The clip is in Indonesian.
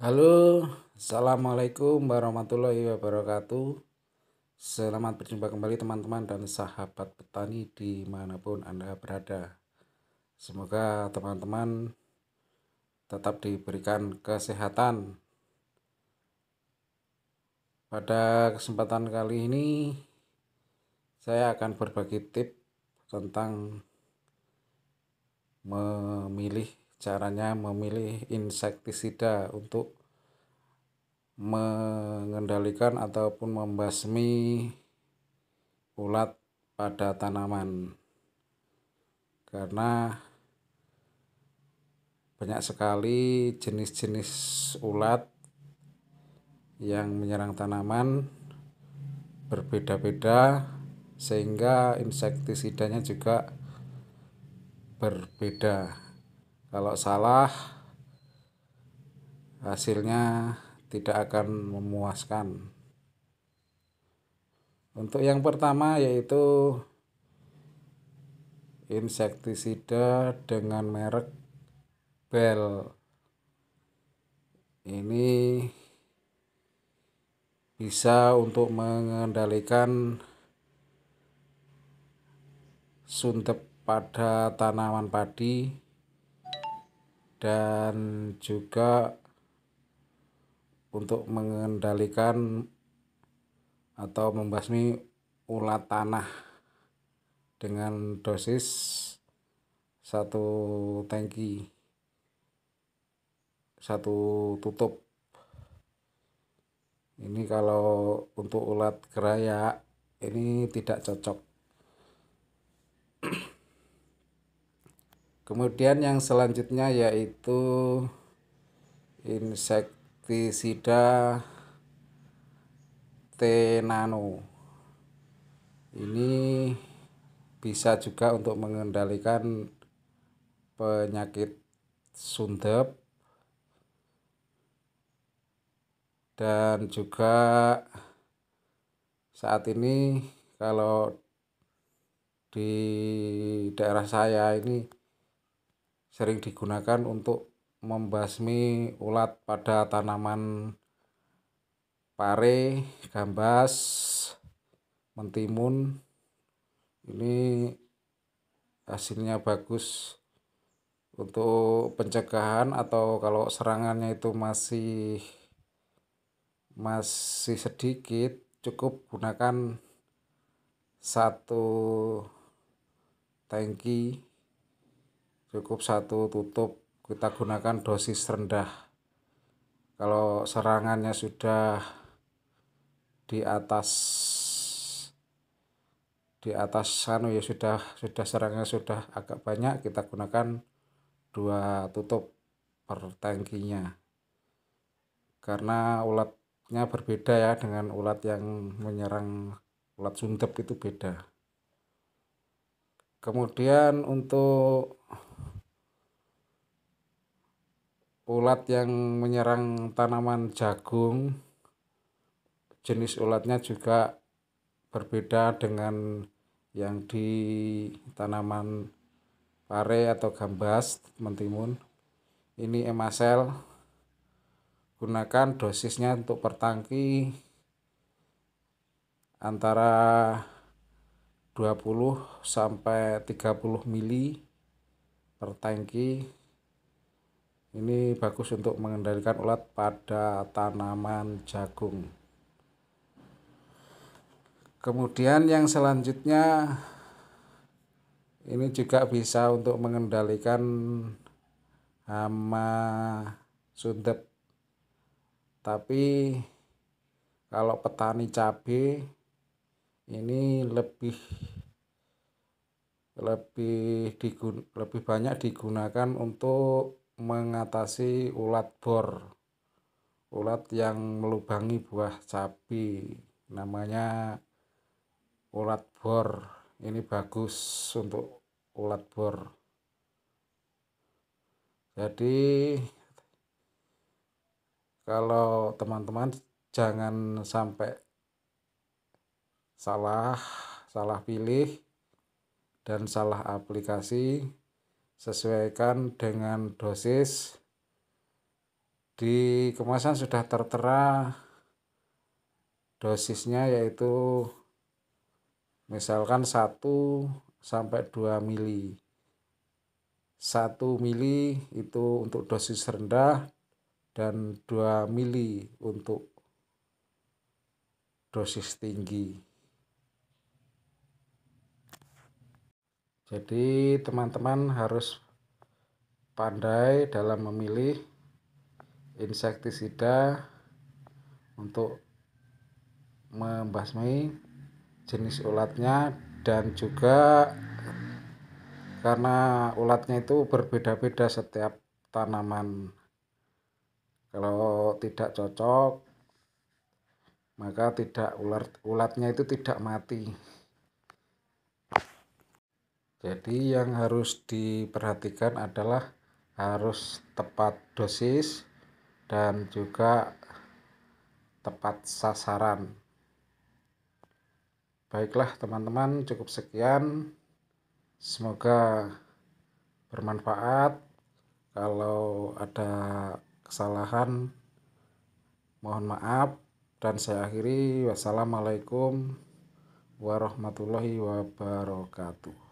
Halo, Assalamualaikum warahmatullahi wabarakatuh Selamat berjumpa kembali teman-teman dan sahabat petani dimanapun Anda berada Semoga teman-teman tetap diberikan kesehatan Pada kesempatan kali ini Saya akan berbagi tips tentang memilih caranya memilih insektisida untuk mengendalikan ataupun membasmi ulat pada tanaman karena banyak sekali jenis-jenis ulat yang menyerang tanaman berbeda-beda sehingga insektisidanya juga berbeda. Kalau salah, hasilnya tidak akan memuaskan. Untuk yang pertama yaitu insektisida dengan merek Bell. Ini bisa untuk mengendalikan suntep pada tanaman padi dan juga untuk mengendalikan atau membasmi ulat tanah dengan dosis satu tangki satu tutup ini kalau untuk ulat geraya ini tidak cocok kemudian yang selanjutnya yaitu insektisida tenano ini bisa juga untuk mengendalikan penyakit sundep dan juga saat ini kalau di daerah saya ini sering digunakan untuk membasmi ulat pada tanaman pare, gambas, mentimun. Ini hasilnya bagus untuk pencegahan atau kalau serangannya itu masih masih sedikit cukup gunakan satu tangki cukup satu tutup kita gunakan dosis rendah kalau serangannya sudah di atas di atas sana ya sudah sudah serangnya sudah agak banyak kita gunakan dua tutup per tangkinya karena ulatnya berbeda ya dengan ulat yang menyerang ulat sundep itu beda kemudian untuk ulat yang menyerang tanaman jagung jenis ulatnya juga berbeda dengan yang di tanaman pare atau gambas mentimun ini emasel gunakan dosisnya untuk pertangki antara 20 sampai 30 mili per tangki ini bagus untuk mengendalikan ulat pada tanaman jagung kemudian yang selanjutnya ini juga bisa untuk mengendalikan hama sundep tapi kalau petani cabai ini lebih lebih digun lebih banyak digunakan untuk mengatasi ulat bor ulat yang melubangi buah cabai namanya ulat bor ini bagus untuk ulat bor jadi kalau teman-teman jangan sampai salah salah pilih dan salah aplikasi sesuaikan dengan dosis di kemasan sudah tertera dosisnya yaitu misalkan 1 sampai 2 mili 1 mili itu untuk dosis rendah dan 2 mili untuk dosis tinggi Jadi teman-teman harus pandai dalam memilih insektisida untuk membasmi jenis ulatnya dan juga karena ulatnya itu berbeda-beda setiap tanaman kalau tidak cocok maka tidak ular ulatnya itu tidak mati jadi yang harus diperhatikan adalah harus tepat dosis dan juga tepat sasaran. Baiklah teman-teman, cukup sekian. Semoga bermanfaat. Kalau ada kesalahan mohon maaf dan saya akhiri wassalamualaikum warahmatullahi wabarakatuh